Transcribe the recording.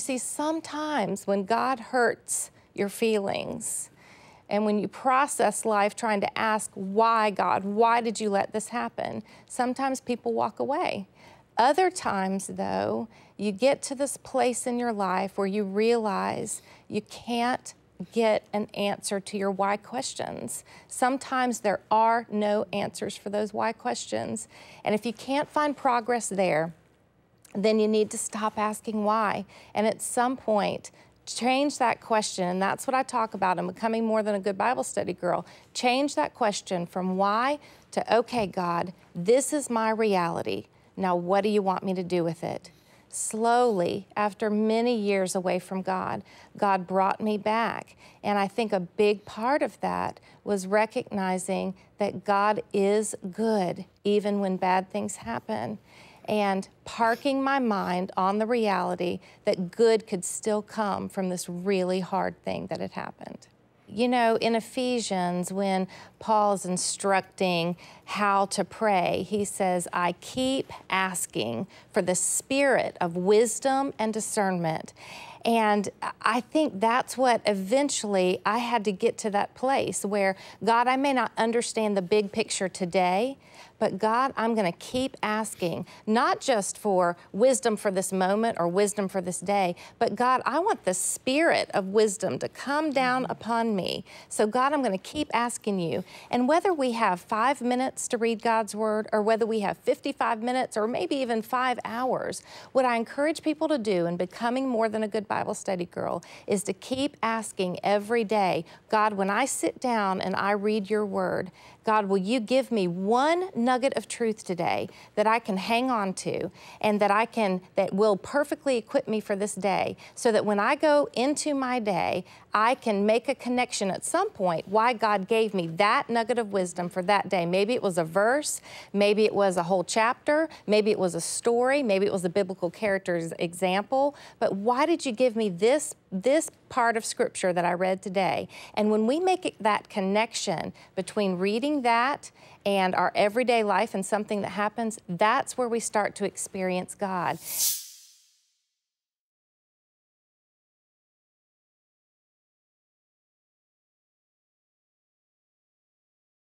see, sometimes when God hurts your feelings, and when you process life trying to ask, why, God, why did you let this happen? Sometimes people walk away. Other times, though, you get to this place in your life where you realize you can't get an answer to your why questions. Sometimes there are no answers for those why questions. And if you can't find progress there, then you need to stop asking why. And at some point, change that question. And that's what I talk about in becoming more than a good Bible study girl. Change that question from why to, okay, God, this is my reality. Now, what do you want me to do with it? Slowly, after many years away from God, God brought me back. And I think a big part of that was recognizing that God is good, even when bad things happen and parking my mind on the reality that good could still come from this really hard thing that had happened. You know, in Ephesians, when Paul's instructing how to pray, he says, I keep asking for the spirit of wisdom and discernment and I think that's what eventually I had to get to that place where, God, I may not understand the big picture today, but God, I'm going to keep asking, not just for wisdom for this moment or wisdom for this day, but God, I want the spirit of wisdom to come down mm-hmm. upon me. So, God, I'm going to keep asking you. And whether we have five minutes to read God's word or whether we have 55 minutes or maybe even five hours, what I encourage people to do in becoming more than a good Bible study girl is to keep asking every day, God, when I sit down and I read your word, God, will you give me one nugget of truth today that I can hang on to and that I can, that will perfectly equip me for this day so that when I go into my day, I can make a connection at some point why God gave me that nugget of wisdom for that day. Maybe it was a verse, maybe it was a whole chapter, maybe it was a story, maybe it was a biblical character's example, but why did you give me this this part of scripture that I read today. And when we make that connection between reading that and our everyday life and something that happens, that's where we start to experience God.